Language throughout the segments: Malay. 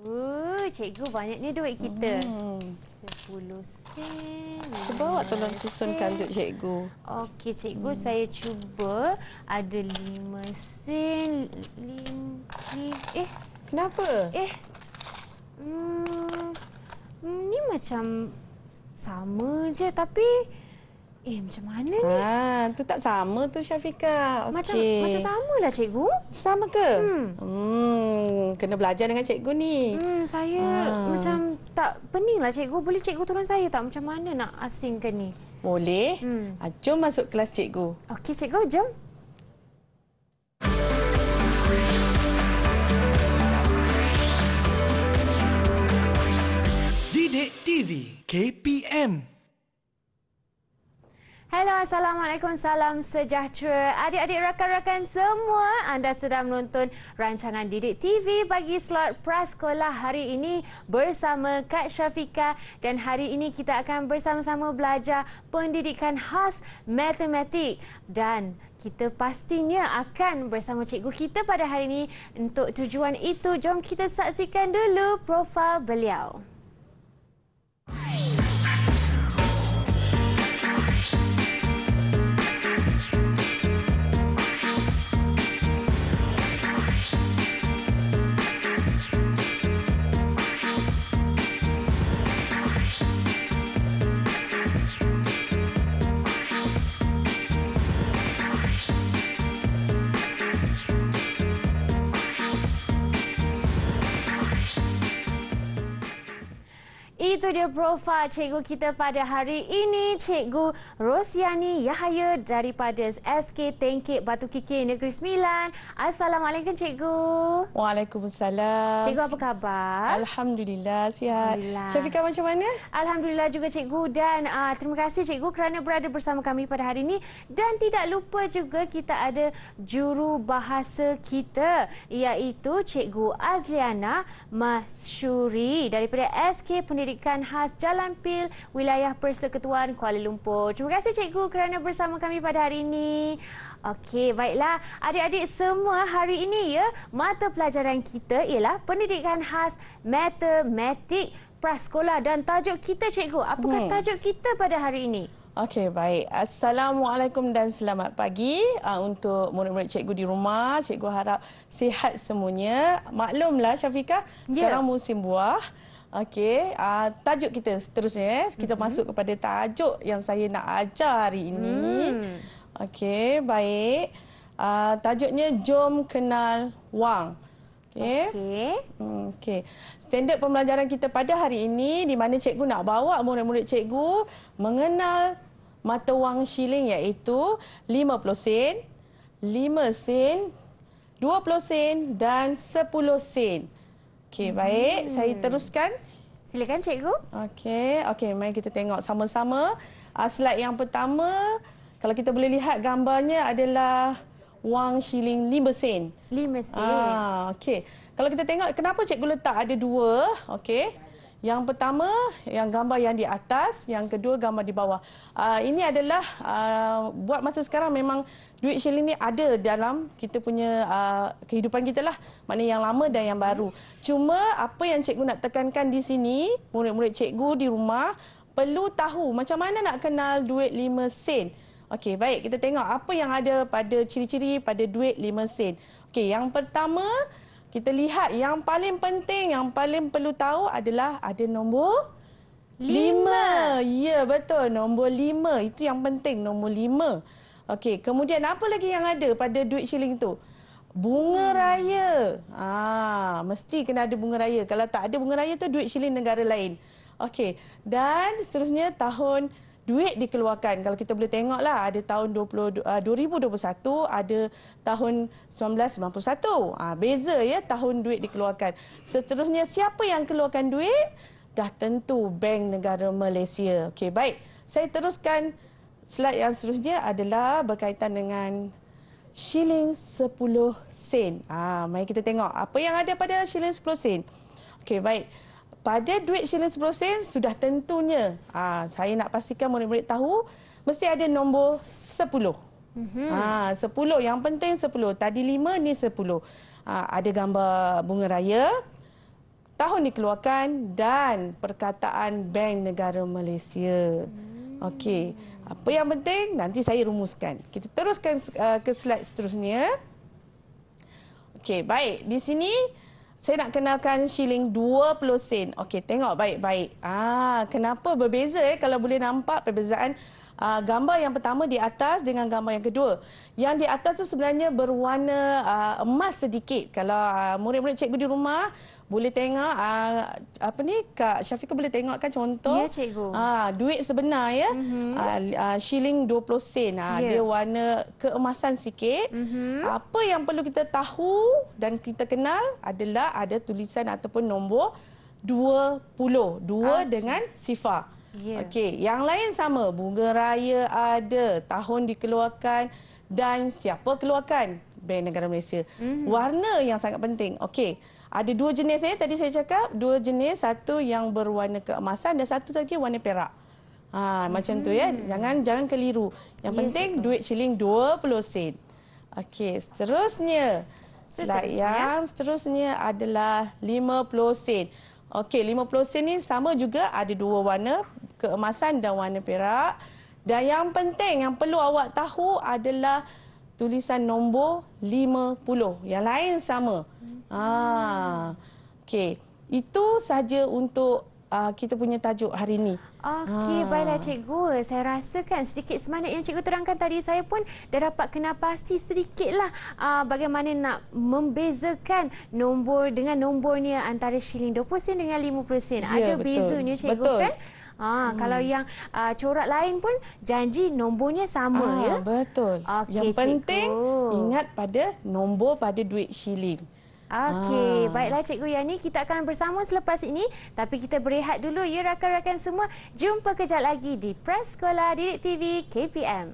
Oh, cikgu banyaknya duit kita. Hmm. Sepuluh hmm. sen. Saya bawa tolong susunkan untuk cikgu. Okey, cikgu hmm. saya cuba. Ada lima sen. Lim, lim, eh. Kenapa? Eh. Hmm, hmm ni macam sama je tapi... Eh, macam mana ni? Ah, tu tak sama tu Syafika. Okey. Macam macam samalah cikgu. Sama ke? Hmm. hmm. kena belajar dengan cikgu ni. Hmm, saya ah. macam tak peninglah cikgu. Boleh cikgu turun saya tak macam mana nak asing ke ni? Boleh. Hmm. Ah, jom masuk kelas cikgu. Okey, cikgu, jom. Didik TV KPM Hello, Assalamualaikum, Salam Sejahtera. Adik-adik rakan-rakan semua, anda sedang menonton rancangan Didik TV bagi slot prasekolah hari ini bersama Kak Syafika dan hari ini kita akan bersama-sama belajar pendidikan khas matematik dan kita pastinya akan bersama cikgu kita pada hari ini. Untuk tujuan itu, jom kita saksikan dulu profil beliau. dia profil cikgu kita pada hari ini, cikgu Rosyani Yahaya daripada SK Tengkit Batu Kiki Negeri Sembilan. Assalamualaikum cikgu. Waalaikumsalam. Cikgu apa khabar? Alhamdulillah sihat. Syafiqah macam mana? Alhamdulillah juga cikgu dan uh, terima kasih cikgu kerana berada bersama kami pada hari ini dan tidak lupa juga kita ada juru bahasa kita iaitu cikgu Azliana Masyuri daripada SK Pendidikan kawasan khas Jalan Pil, wilayah Persekutuan Kuala Lumpur. Terima kasih cikgu kerana bersama kami pada hari ini. Okey, baiklah. Adik-adik semua hari ini ya, mata pelajaran kita ialah pendidikan khas matematik prasekolah dan tajuk kita cikgu. Apakah tajuk kita pada hari ini? Okey, baik. Assalamualaikum dan selamat pagi uh, untuk murid-murid cikgu di rumah. Cikgu harap sihat semuanya. Maklumlah Syafiqah, ya. sekarang musim buah. Okey, uh, tajuk kita seterusnya. Eh. Kita mm -hmm. masuk kepada tajuk yang saya nak ajar hari ini. Mm. Okey, baik. Uh, tajuknya Jom Kenal Wang. Okey. Okey. Hmm, okay. Standard pembelajaran kita pada hari ini di mana cikgu nak bawa murid-murid cikgu mengenal mata wang shilling iaitu 50 sen, 5 sen, 20 sen dan 10 sen. Okey, hmm. baik. Saya hmm. teruskan. Silakan cikgu. Okey, okey, mari kita tengok sama-sama. Uh, slide yang pertama, kalau kita boleh lihat gambarnya adalah wang shilling 5 sen. 5 sen. Ah, okey. Kalau kita tengok kenapa cikgu letak ada dua, okey. Yang pertama, yang gambar yang di atas, yang kedua gambar di bawah. Uh, ini adalah uh, buat masa sekarang memang duit shilling ini ada dalam kita punya uh, kehidupan kita lah. Maknanya yang lama dan yang baru. Cuma apa yang cikgu nak tekankan di sini, murid-murid cikgu di rumah perlu tahu macam mana nak kenal duit lima sen. Okey, baik kita tengok apa yang ada pada ciri-ciri pada duit lima sen. Okey, yang pertama kita lihat yang paling penting, yang paling perlu tahu adalah ada nombor lima. lima. Ya, betul. Nombor lima. Itu yang penting, nombor lima. Okey, kemudian apa lagi yang ada pada duit shilling itu? Bunga hmm. raya. Ah, mesti kena ada bunga raya. Kalau tak ada bunga raya tu duit shilling negara lain. Okey, dan seterusnya tahun duit dikeluarkan kalau kita boleh tengoklah ada tahun 20, 2021 ah, ada tahun 1991 ah beza ya tahun duit dikeluarkan seterusnya siapa yang keluarkan duit dah tentu bank negara Malaysia okey baik saya teruskan slide yang seterusnya adalah berkaitan dengan shilling 10 sen ah mari kita tengok apa yang ada pada shilling 10 sen okey baik pada duit silen 10 sen sudah tentunya ha, saya nak pastikan murid-murid tahu mesti ada nombor 10. Mm ha, 10 yang penting 10. Tadi 5 ni 10. Ha, ah, ada gambar bunga raya tahun dikeluarkan dan perkataan Bank Negara Malaysia. Hmm. Okey. Apa yang penting nanti saya rumuskan. Kita teruskan uh, ke slide seterusnya. Okey, baik. Di sini saya nak kenalkan shilling 20 sen. Okey, tengok baik-baik. Ah, kenapa berbeza eh kalau boleh nampak perbezaan Uh, gambar yang pertama di atas dengan gambar yang kedua. Yang di atas tu sebenarnya berwarna uh, emas sedikit. Kalau uh, murid-murid cikgu di rumah boleh tengok uh, apa ni Kak Syafiqah boleh tengok kan contoh ya cikgu uh, duit sebenar ya mm -hmm. uh, uh, shilling 20 sen uh, yeah. dia warna keemasan sikit mm -hmm. uh, apa yang perlu kita tahu dan kita kenal adalah ada tulisan ataupun nombor 20 dua ah. dengan sifar yeah. okey yang lain sama bunga raya ada tahun dikeluarkan dan siapa keluarkan Bank Negara Malaysia mm -hmm. warna yang sangat penting okey ada dua jenis eh tadi saya cakap, dua jenis, satu yang berwarna keemasan dan satu lagi warna perak. Ha hmm. macam tu ya. Hmm. Jangan jangan keliru. Yang yes, penting betul. duit shilling 20 sen. Okey, seterusnya. Slide ya. yang seterusnya adalah 50 sen. Okey, 50 sen ni sama juga ada dua warna, keemasan dan warna perak. Dan yang penting yang perlu awak tahu adalah tulisan nombor 50. Yang lain sama. Hmm. Ah. Okey. Itu saja untuk uh, kita punya tajuk hari ini. Okey, ha. baiklah cikgu. Saya rasa kan sedikit semangat yang cikgu terangkan tadi saya pun dah dapat kena pasti sedikitlah uh, bagaimana nak membezakan nombor dengan nombornya antara shilling 20 sen dengan 50 sen. Ya, Ada betul. bezanya cikgu betul. kan? Ha, hmm. Kalau yang uh, corak lain pun janji nombornya sama. Ah, ya. Betul. Okay, yang penting cikgu. ingat pada nombor pada duit syiling. Okey, ah. baiklah Cikgu Yani. Kita akan bersama selepas ini. Tapi kita berehat dulu ya rakan-rakan semua. Jumpa kejap lagi di Press Sekolah Didik TV KPM.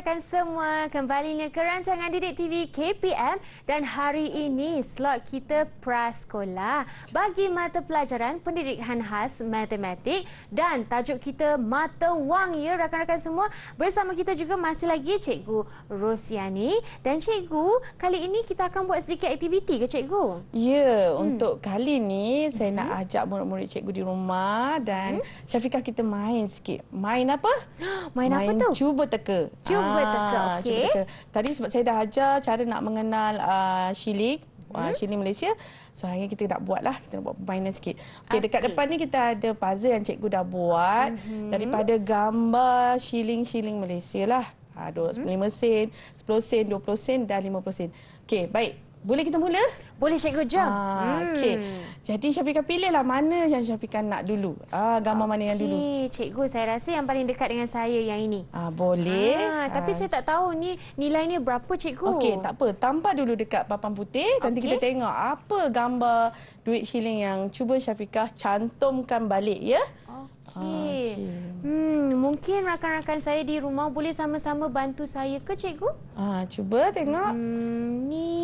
rakan semua, kembalinya ke rancangan Didik TV KPM dan hari ini slot kita prasekolah bagi mata pelajaran pendidikan khas matematik dan tajuk kita mata wang ya rakan-rakan semua. Bersama kita juga masih lagi Cikgu Rosiani dan Cikgu, kali ini kita akan buat sedikit aktiviti ke Cikgu? Ya, hmm. untuk kali ini saya nak mhm. ajak murid-murid Cikgu di rumah dan hmm. Syafiqah kita main sikit. Main apa? Main, main tu? cuba teka. Cuba ah, pun teka. Tadi sebab saya dah ajar cara nak mengenal uh, ah, shilling. Uh, ah, mm-hmm. Shilin Malaysia. So, hari ini kita nak buat lah. Kita nak buat permainan sikit. Okay, okay. Ah, dekat depan ni kita ada puzzle yang cikgu dah buat. Mm -hmm. Daripada gambar shilling-shilling Malaysia lah. Uh, 25 mm -hmm. sen, 10 sen, 20 sen dan 50 sen. Okay, baik. Boleh kita mula? Boleh Cikgu Jam. Ah, hmm. okey. Jadi Syafiqah pilihlah mana yang Syafiqah nak dulu. Ah gambar okay. mana yang dulu? Okey, Cikgu saya rasa yang paling dekat dengan saya yang ini. Ah boleh. Ah, ah. tapi saya tak tahu ni nilai ni berapa Cikgu. Okey, tak apa. Tampak dulu dekat papan putih nanti kita tengok apa gambar duit shilling yang cuba Syafiqah cantumkan balik ya. Ah, okey. okay. Hmm, mungkin rakan-rakan saya di rumah boleh sama-sama bantu saya ke cikgu? Ah, cuba tengok. Hmm, ni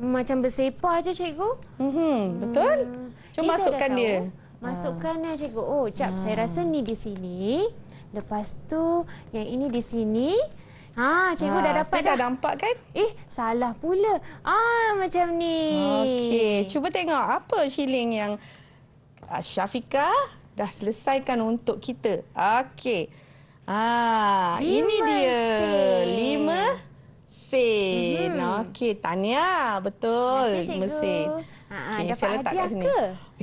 macam bersepah aja cikgu. Mhm, betul. Hmm. Cuba eh, masukkan dia. Masukkan ah. cikgu. Oh, cap, ah. saya rasa ni di sini. Lepas tu yang ini di sini. Ha, cikgu ah, dah dapat dah. Dah nampak kan? Eh, salah pula. Ah, macam ni. Okey, cuba tengok apa shilling yang ah, Syafiqah dah selesaikan untuk kita. Okey. Ah, ini dia. Sen. Lima sen. Mm-hmm. Okey, Tania. Betul, okay, lima sen. Okay, ah, ah, saya letak hadiah kat sini. ke?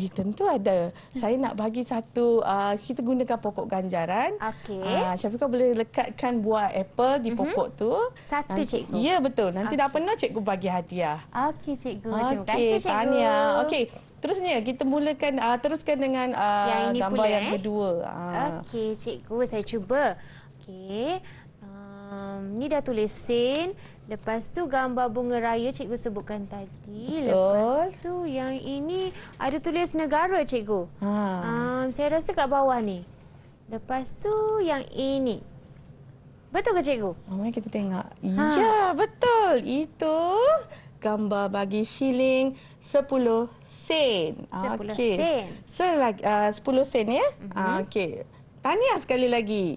Eh, tentu ada. Saya nak bagi satu, uh, kita gunakan pokok ganjaran. Okey. Uh, Syafiqah boleh lekatkan buah apple di mhm. pokok mm-hmm. tu. Satu, Nanti, cikgu. Ya, betul. Nanti okay. dah penuh, cikgu bagi hadiah. Okey, cikgu. Okay, Terima kasih, cikgu. Okey, Tania. Okey. Terusnya kita mulakan uh, teruskan dengan uh, yang gambar pula, yang eh? kedua. Ah. Okey cikgu saya cuba. Okey. Um, ni dah tulis sin. Lepas tu gambar bunga raya cikgu sebutkan tadi. Betul. Lepas tu yang ini ada tulis negara cikgu. Ha. Um, saya rasa kat bawah ni. Lepas tu yang ini. Betul ke cikgu? Mari kita tengok. Ha. Ya, betul. Itu gambar bagi shilling 10 sen. Okey. 10 sen. Okay. So ah, uh, 10 sen ya. Mm-hmm. Uh, Okey. Tahniah sekali lagi.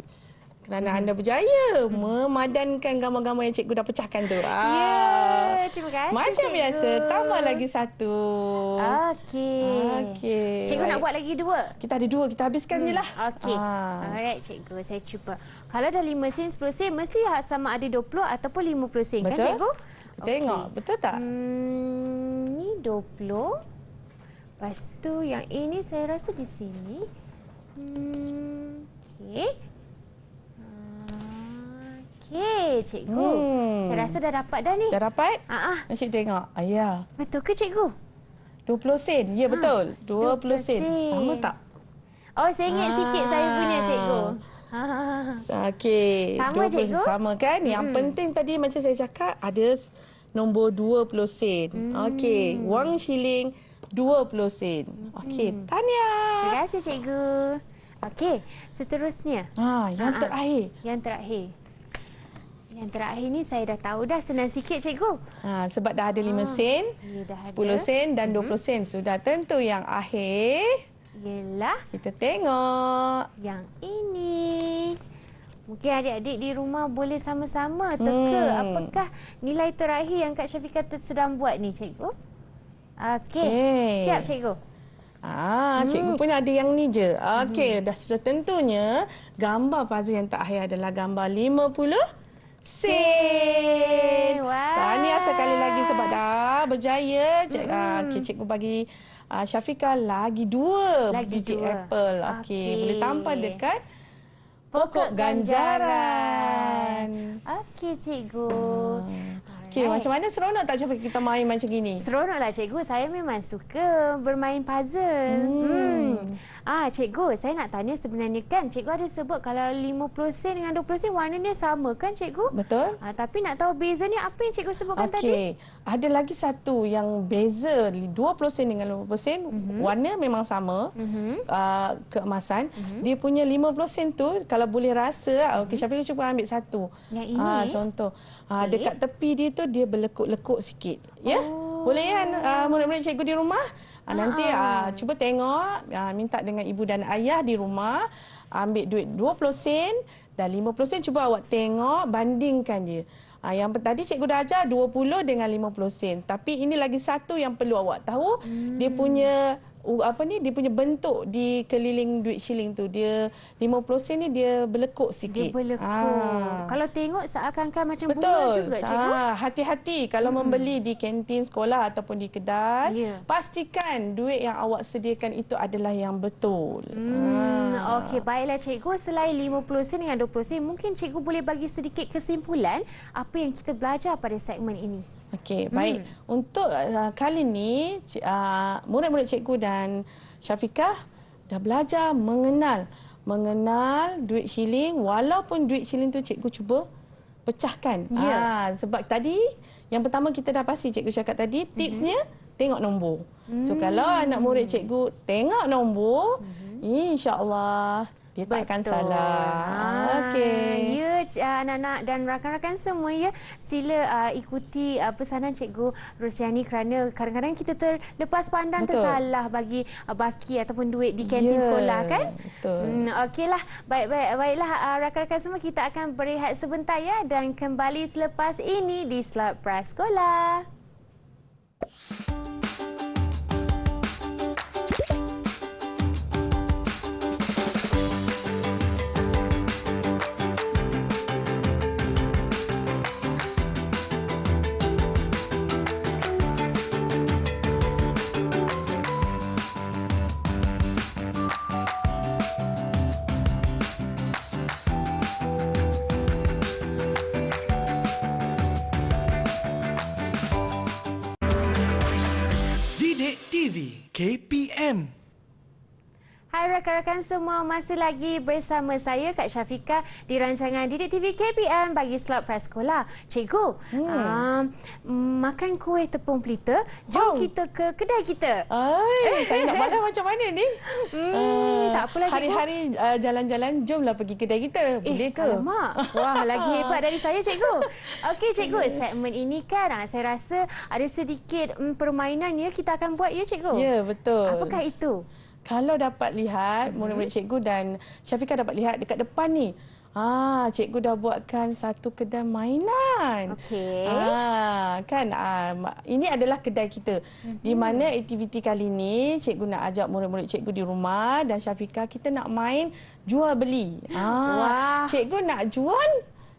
Kerana hmm. anda berjaya memadankan gambar-gambar yang cikgu dah pecahkan tu. Ah. Ya, terima kasih. Macam cikgu. biasa, tambah lagi satu. Okey. Okey. Cikgu Baik. nak buat lagi dua? Kita ada dua, kita habiskan hmm. je lah. Okey. Ah. Alright, cikgu. Saya cuba. Kalau dah lima sen, sepuluh sen, mesti sama ada dua puluh ataupun lima puluh sen. Kan, Betul. Kan, cikgu? Okay. Tengok, betul tak? Hmm, ni 20. Lepas tu yang ini saya rasa di sini. Hmm, okay. cikgu. Hmm. Saya rasa dah dapat dah ni. Dah dapat? Uh ah, -huh. Ah. Cik tengok. Ya. Betul ke cikgu? 20 sen. Ya, ah, betul. Ha, 20, 20 sen. sen. Sama tak? Oh, saya ingat ha. sikit saya punya cikgu. Ha. Okey. Sama 20 cikgu? Sama kan? Yang hmm. penting tadi macam saya cakap, ada nombor 20 sen. Hmm. Okey, wang shilling 20 sen. Okey, hmm. tanya. Terima kasih cikgu. Okey, seterusnya. Ha, yang Ha-ha. terakhir. Yang terakhir. Yang terakhir ni saya dah tahu dah senang sikit cikgu. Ha, sebab dah ada 5 ha. Ah, sen, ya, 10 ada. sen dan hmm. 20 sen. Sudah tentu yang akhir. Yelah. Kita tengok. Yang ini. Mungkin adik-adik di rumah boleh sama-sama teka hmm. apakah nilai terakhir yang Kak Syafiqah sedang buat ni, cikgu. Okey, okay. siap cikgu. Ah, hmm. cikgu pun ada yang ni je. Okey, hmm. dah sudah tentunya gambar puzzle yang terakhir adalah gambar 50. Sin. Tahniah sekali lagi sebab dah berjaya. Cik, ah, mm. uh, okay, cikgu bagi uh, Syafiqah lagi dua lagi biji dua. apple. Okey, okay. boleh tampak dekat pokok ganjaran. Okey cikgu. Hmm. Okey, macam mana seronok tak cikgu kita main macam gini? Seronoklah cikgu. Saya memang suka bermain puzzle. Hmm. Hmm. Ah, cikgu, saya nak tanya sebenarnya kan cikgu ada sebut kalau 50 sen dengan 20 sen warna warnanya sama kan cikgu? Betul. Ah, tapi nak tahu bezanya apa yang cikgu sebutkan okay. tadi? Okey. Ada lagi satu yang beza 20 sen dengan 50 sen mm-hmm. warna memang sama mm-hmm. uh, keemasan. Mm-hmm. Dia punya 50 sen tu kalau boleh rasa ah, okey mm-hmm. siapa cuba ambil satu. Yang ini. Ah, contoh. Ah, okay. uh, dekat tepi dia tu dia berlekuk-lekuk sikit ya yeah? oh. boleh kan uh, murid-murid cikgu di rumah uh, nanti uh, cuba tengok uh, minta dengan ibu dan ayah di rumah uh, ambil duit 20 sen dan 50 sen cuba awak tengok bandingkan dia Ah yang tadi cikgu dah ajar 20 dengan 50 sen. Tapi ini lagi satu yang perlu awak tahu, hmm. dia punya apa ni dia punya bentuk di keliling duit shilling tu dia 50 sen ni dia berlekuk sikit. Dia berlekuk. Ah. Kalau tengok seakan-akan macam Betul. bunga juga cikgu. Ah. Ya? Hati-hati kalau hmm. membeli di kantin sekolah ataupun di kedai. Yeah. Pastikan duit yang awak sediakan itu adalah yang betul. Hmm. Ah. Okey baiklah cikgu selain 50 sen dengan 20 sen mungkin cikgu boleh bagi sedikit kesimpulan apa yang kita belajar pada segmen ini. Okey, hmm. baik. Untuk uh, kali ni uh, murid-murid cikgu dan Syafiqah dah belajar mengenal mengenal duit shilling walaupun duit shilling tu cikgu cuba pecahkan. Ya. Yeah. Uh, sebab tadi yang pertama kita dah pasti cikgu cakap tadi hmm. tipsnya mm-hmm. tengok nombor. Mm-hmm. So hmm. kalau anak murid cikgu tengok nombor, mm-hmm. insya-Allah dia tak akan salah. Ah, Okey. Ya, ah, anak-anak dan rakan-rakan semua ya, sila uh, ikuti uh, pesanan cikgu Rosiani kerana kadang-kadang kita terlepas pandang Betul. tersalah bagi uh, baki ataupun duit di kantin yeah. sekolah kan? Betul. Hmm, okeylah. Baik-baik baiklah uh, rakan-rakan semua kita akan berehat sebentar ya dan kembali selepas ini di Slot Press Sekolah. Thank you. escape rakan-rakan semua masih lagi bersama saya Kak Syafika di rancangan Didik TV KPM bagi slot Preskola. Cikgu, hmm. um, makan kuih tepung pelita, jom oh. kita ke kedai kita. Ay, saya nak makan macam mana ni? Hmm, uh, tak apalah cikgu. Hari-hari uh, jalan-jalan jomlah pergi kedai kita. Eh, Boleh ke? Alamak. Wah, lagi hebat dari saya cikgu. Okey cikgu, ya. segmen ini kan ah, saya rasa ada sedikit um, mm, permainan ya kita akan buat ya cikgu. Ya, yeah, betul. Apakah itu? Kalau dapat lihat, mhm. murid-murid cikgu dan Syafiqah dapat lihat dekat depan ni. Ah, cikgu dah buatkan satu kedai mainan. Okey. Ah, kan ah, ini adalah kedai kita. Mm -hmm. Di mana aktiviti kali ini cikgu nak ajak murid-murid cikgu di rumah dan Syafiqah kita nak main jual beli. Ah, Wah. cikgu nak jual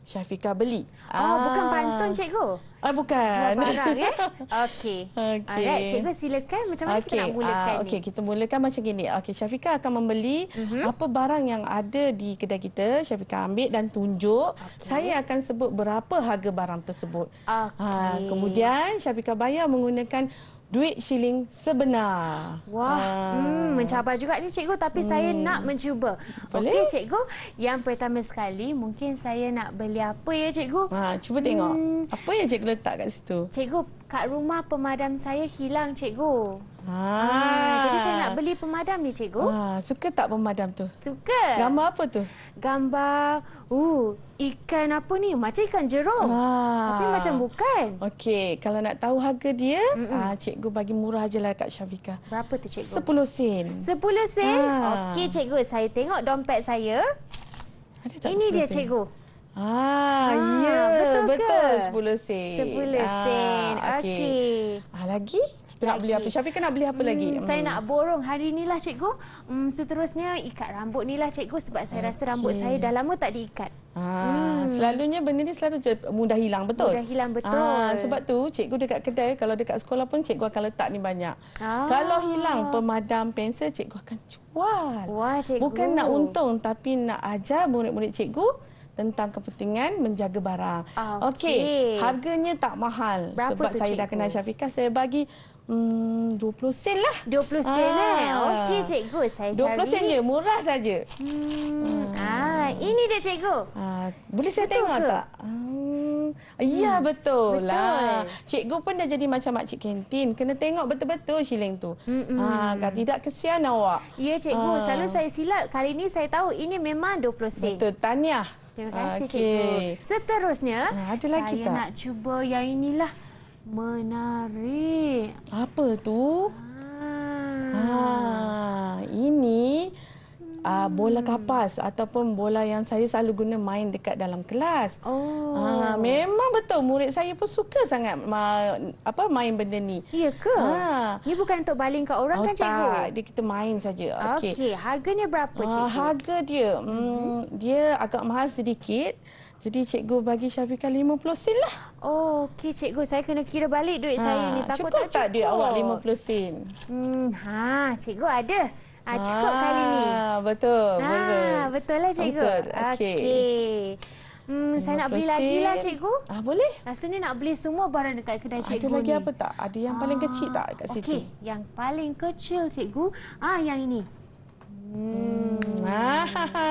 Syafika beli. Oh, ah. bukan pantun cikgu? Ah, bukan. Jual barang, ya? Okey. Okay. Alright, cikgu silakan. Macam mana okay. kita nak mulakan ah, okay. ni? Okey, kita mulakan macam gini. Okey, Syafika akan membeli uh-huh. apa barang yang ada di kedai kita. Syafika ambil dan tunjuk. Okay. Saya akan sebut berapa harga barang tersebut. Okey. Ah, kemudian, Syafika bayar menggunakan duit shilling sebenar. Wah, ah. hmm, mencabar juga ni cikgu tapi hmm. saya nak mencuba. Okey cikgu, yang pertama sekali mungkin saya nak beli apa ya cikgu? Ha, cuba tengok. Hmm. Apa yang cikgu letak kat situ? Cikgu, kat rumah pemadam saya hilang cikgu. Ha. Ha. Jadi saya nak beli pemadam ni cikgu. Ha. Suka tak pemadam tu? Suka. Gambar apa tu? Gambar uh, ikan apa ni? Macam ikan jerung. Ha. Tapi macam bukan. Okey, kalau nak tahu harga dia, mm -mm. Ha, cikgu bagi murah je lah kat Syafika. Berapa tu cikgu? Sepuluh sen. Sepuluh sen? Ha. Okey cikgu, saya tengok dompet saya. Ini dia cikgu. Ah, ah ya betul, betul ke? 10 sen. 10 ah, sen. Ah, Okey. Okay. Ah lagi? Kita nak beli apa? Syafiq nak beli apa hmm, lagi? Saya hmm. nak borong hari ni lah cikgu. Hmm seterusnya ikat rambut ni lah cikgu sebab saya okay. rasa rambut saya dah lama tak diikat. Ah, hmm. selalunya benda ni selalu mudah hilang betul. Mudah hilang betul. Ah, sebab tu cikgu dekat kedai kalau dekat sekolah pun cikgu akan letak ni banyak. Ah. Kalau hilang pemadam pensel cikgu akan jual. Wah, cikgu. Bukan nak untung tapi nak ajar murid-murid cikgu tentang kepentingan menjaga barang. Okey, okay. harganya tak mahal Berapa sebab tu, saya cikgu? dah kenal Syafiqah saya bagi Hmm, 20 sen lah. 20 sen ah. eh. Okey cikgu, saya 20 sen je, murah saja. Hmm. Ah. ah, ini dia cikgu. Ah, boleh saya betul tengok ke? tak? Ah. Ya, hmm. betul, betul lah. Cikgu pun dah jadi macam makcik kantin. Kena tengok betul-betul shilling tu. Hmm, hmm. Ah, kalau tidak, kesian awak. Ya, cikgu. Ah. Selalu saya silap. Kali ini saya tahu ini memang 20 sen. Betul, tahniah. Terima kasih okay. cikgu. Seterusnya, ha, saya tak? nak cuba yang inilah. Menarik. Apa tu? Ah. Ha, ini uh, bola kapas ataupun bola yang saya selalu guna main dekat dalam kelas. Oh. Uh, memang betul murid saya pun suka sangat ma- apa main benda ni. Iya ke? Uh. Ah. Ini bukan untuk baling ke orang oh, kan tak. cikgu? Dia kita main saja. Okey. Okey, harganya berapa cikgu? Uh, harga dia mm, mm. dia agak mahal sedikit. Jadi cikgu bagi Syafiqah 50 sen lah. Oh, okey cikgu. Saya kena kira balik duit ha, saya ni. Takut cukup tak, cukup. tak duit awak 50 sen? Hmm, ha, cikgu ada. Ah, cukup ah, kali ni. Ah, betul, ah, betul. Betul lah ah, cikgu. Betul, okey. Okay. Hmm, saya nak beli lagi lah cikgu. Ah, boleh. ni nak beli semua barang dekat kedai cikgu Ada lagi apa tak? Ada yang ah, paling kecil tak dekat okay. situ? Okey, yang paling kecil cikgu. Ah, yang ini. Hmm. hmm. Ah, ha, ha.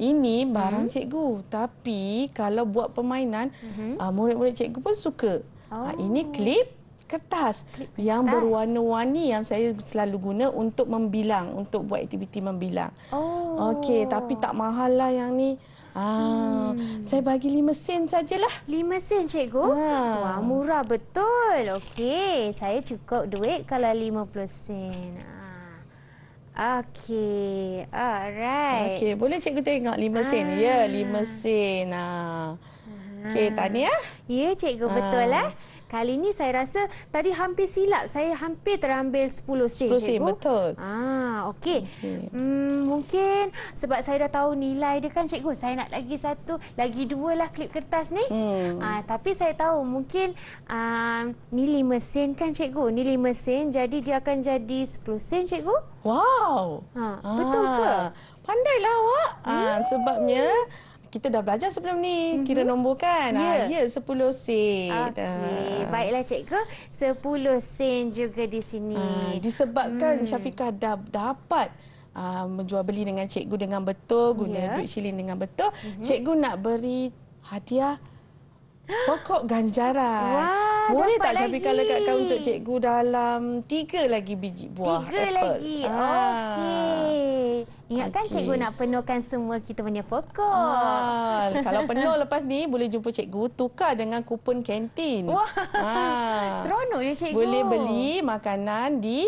Ini barang hmm. cikgu. Tapi kalau buat permainan, mhm. ah, murid-murid hmm. cikgu pun suka. Oh. Ah, ini oh. klip kertas, kertas. yang berwarna-warni yang saya selalu guna untuk membilang, untuk buat aktiviti membilang. Oh. Okey, tapi tak mahal lah yang ni. Ah, hmm. saya bagi 5 sen sajalah. 5 sen cikgu? Ha. Wah, murah betul. Okey, saya cukup duit kalau 50 sen. Ah. Okey. Alright. Okey, boleh cikgu tengok 5 ah. sen. Ya, 5 ah. sen. Ah. Okey, ah. tanya. Ya, cikgu ah. betul eh. Kali ini saya rasa tadi hampir silap. Saya hampir terambil 10 sen, 10 sen cikgu. betul. Ah, okey. Okay. Hmm, mungkin sebab saya dah tahu nilai dia kan cikgu. Saya nak lagi satu, lagi dua lah klip kertas ni. Hmm. Ah, tapi saya tahu mungkin ah, ni 5 sen kan cikgu. Ni 5 sen jadi dia akan jadi 10 sen cikgu. Wow. Ah, betul ke? Ah, pandailah awak. Ah, hmm. sebabnya kita dah belajar sebelum ni mm-hmm. kira nombor kan ah, ya yeah. yeah, 10 sen Okay, ah. baiklah cikgu 10 sen juga di sini uh, disebabkan hmm. Syafiqah dah dapat uh, menjual beli dengan cikgu dengan betul guna yeah. duit shilling dengan betul mm-hmm. cikgu nak beri hadiah pokok ganjaran wow. Boleh Dapat tak Syafiqah lekatkan untuk cikgu dalam tiga lagi biji buah tiga apple? lagi. Ah. Okey. Ingatkan okay. cikgu nak penuhkan semua kita punya pokok. Ah, kalau penuh lepas ni boleh jumpa cikgu tukar dengan kupon kantin. Wah. Ah. Seronok ya cikgu. Boleh beli makanan di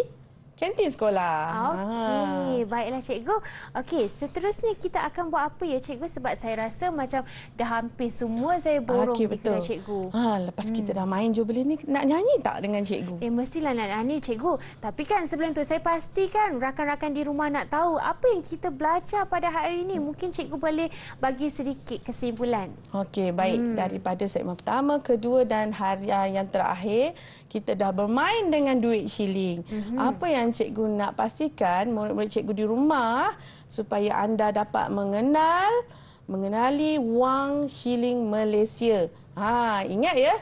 Kantin sekolah. Okey, ah. baiklah cikgu. Okey, seterusnya kita akan buat apa ya cikgu sebab saya rasa macam dah hampir semua saya borong okay, betul. dengan cikgu. Ah, lepas hmm. kita dah main jubel ini nak nyanyi tak dengan cikgu? Eh mestilah nak nyanyi cikgu. Tapi kan sebelum tu saya pastikan rakan-rakan di rumah nak tahu apa yang kita belajar pada hari ini. Hmm. Mungkin cikgu boleh bagi sedikit kesimpulan. Okey, baik. Hmm. Daripada segmen pertama, kedua dan hari ah, yang terakhir kita dah bermain dengan duit shilling. Mm -hmm. Apa yang cikgu nak pastikan, murid-murid cikgu di rumah supaya anda dapat mengenal, mengenali wang shilling Malaysia. Ha, ingat ya,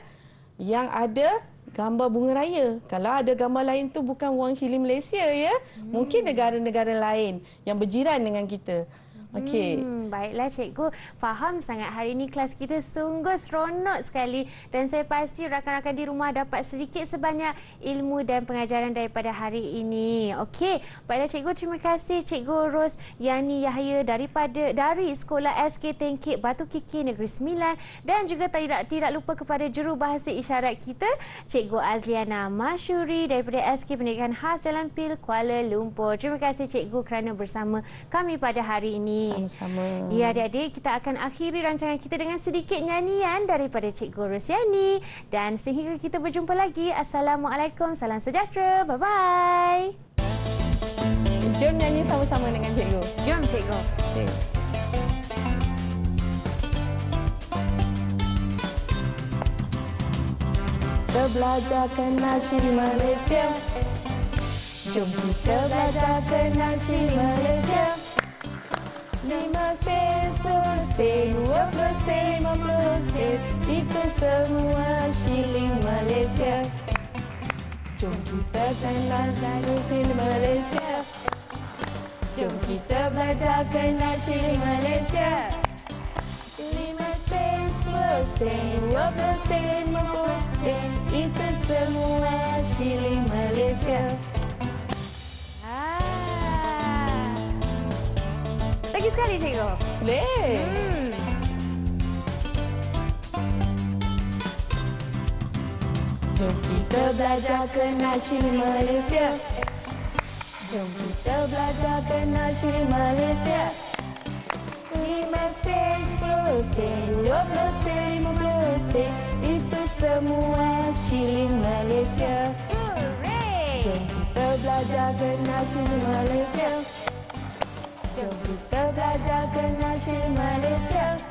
yang ada gambar bunga raya. Kalau ada gambar lain tu bukan wang shilling Malaysia ya. Mm. Mungkin negara-negara lain yang berjiran dengan kita. Okey. Hmm, baiklah cikgu, faham sangat hari ini kelas kita sungguh seronok sekali dan saya pasti rakan-rakan di rumah dapat sedikit sebanyak ilmu dan pengajaran daripada hari ini. Okey, baiklah cikgu terima kasih cikgu Ros Yani Yahya daripada dari Sekolah SK Tengkit Batu Kiki Negeri Sembilan dan juga tidak tidak lupa kepada jurubahasa isyarat kita cikgu Azliana Mashuri daripada SK Pendidikan Khas Jalan Pil Kuala Lumpur. Terima kasih cikgu kerana bersama kami pada hari ini. Sama-sama. Ya adik-adik, kita akan akhiri rancangan kita dengan sedikit nyanyian daripada Cikgu Rosyani. Dan sehingga kita berjumpa lagi. Assalamualaikum, salam sejahtera. Bye-bye. Jom nyanyi sama-sama dengan Cikgu. Jom Cikgu. Okay. Belajarkan nasi Malaysia Jom kita belajarkan nasi Malaysia dimanche français, nous français, mon français, et tout ça, moi, Chili, Malaysia. Jom kita belajar dari Chili, Malaysia. Jom kita belajar dari Chili, Malaysia. Dimanche français, nous français, mon français, itu semua Chili, Malaysia. 헷갈리세요. 네. 음. De que toda joca nasce malícia. De que toda joca nasce malícia. E vocês prosseguem, eu prossemo, prossem. E passamos a Chile malícia. De que toda joca nasce malícia. De que राजा कर्ण श्रीमाणे